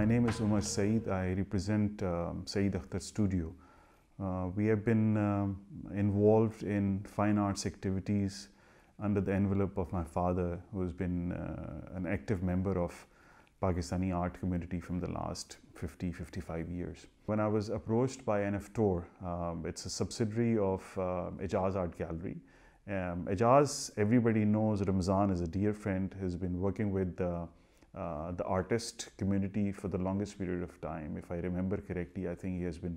My name is Umar Saeed. I represent uh, Saeed Akhtar Studio. Uh, we have been um, involved in fine arts activities under the envelope of my father, who has been uh, an active member of Pakistani art community from the last 50, 55 years. When I was approached by NF Tour, um, it's a subsidiary of uh, Art Gallery. Um, everybody knows Ramzan is a dear friend, has been working with the uh, uh, the artist community for the longest period of time. If I remember correctly, I think he has been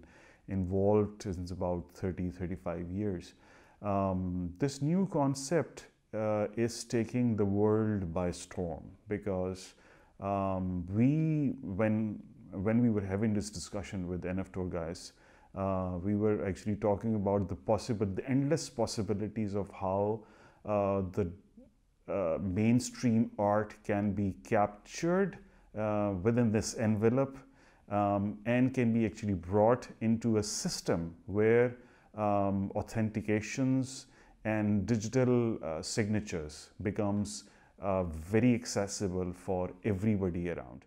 involved since about 30, 35 years. Um, this new concept uh, is taking the world by storm because um, we, when, when we were having this discussion with NF Tour guys, uh, we were actually talking about the possible, the endless possibilities of how uh, the uh, mainstream art can be captured uh, within this envelope um, and can be actually brought into a system where um, authentications and digital uh, signatures becomes uh, very accessible for everybody around.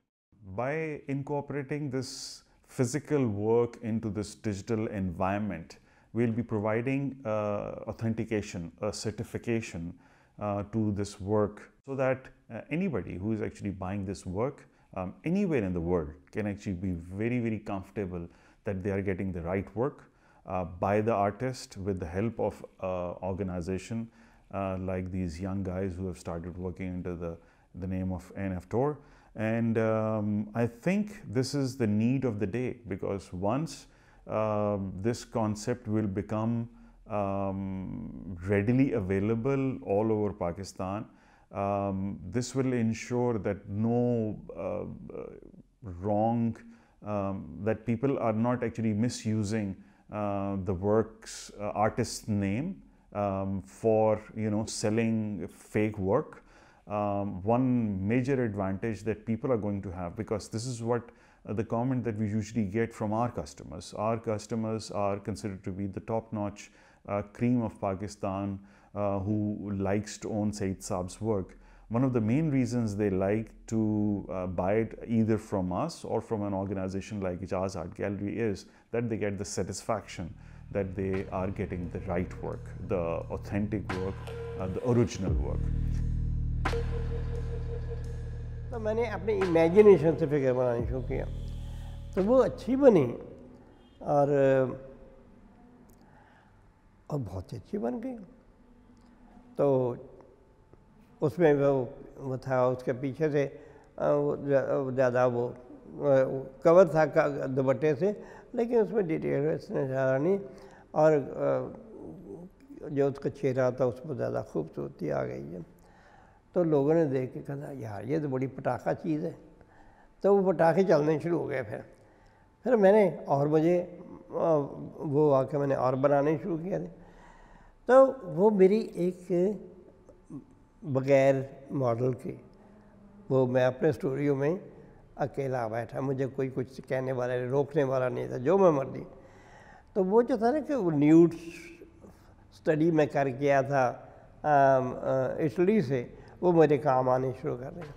By incorporating this physical work into this digital environment, we'll be providing uh, authentication, a certification uh, to this work so that uh, anybody who is actually buying this work um, anywhere in the world can actually be very, very comfortable that they are getting the right work uh, by the artist with the help of uh, organization uh, like these young guys who have started working under the, the name of NF Tor. And um, I think this is the need of the day because once um, this concept will become um, readily available all over Pakistan. Um, this will ensure that no uh, uh, wrong, um, that people are not actually misusing uh, the work's uh, artist's name um, for, you know, selling fake work. Um, one major advantage that people are going to have, because this is what uh, the comment that we usually get from our customers. Our customers are considered to be the top-notch uh, cream of Pakistan uh, who likes to own Said Saab's work one of the main reasons they like to uh, buy it either from us or from an organization like Jazz Art Gallery is that they get the satisfaction that they are getting the right work, the authentic work, uh, the original work. तो मैंने अपने imagination से figure बनानी शुरू किया तो वो अच्छी बनी और और बहुत अच्छी बन गई तो उसमें वो था उसके पीछे से ज़्यादा वो कवर था दुपट्टे से लेकिन उसमें डिटेल इसने ज़्यादा नहीं और जो उसका चेहरा था उसमें ज़्यादा खूबसूरती आ गई है तो लोगों ने देख के कहा यार ये तो बड़ी पटाखा चीज़ है तो वो पटाखे चलने शुरू हो गए फिर फिर मैंने और मुझे वो आके मैंने और बनाने शुरू किया थे तो वो मेरी एक बगैर मॉडल के वो मैं अपने स्टूडियो में अकेला बैठा मुझे कोई कुछ कहने वाला नहीं रोकने वाला नहीं था जो मैं मर्जी तो वो जो था ना कि वो न्यूट स्टडी मैं कर गया था इटली से वो मेरे काम आने शुरू कर रहे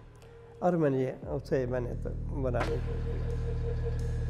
और मैंने उसे मैंने तो बनाने शुरू किया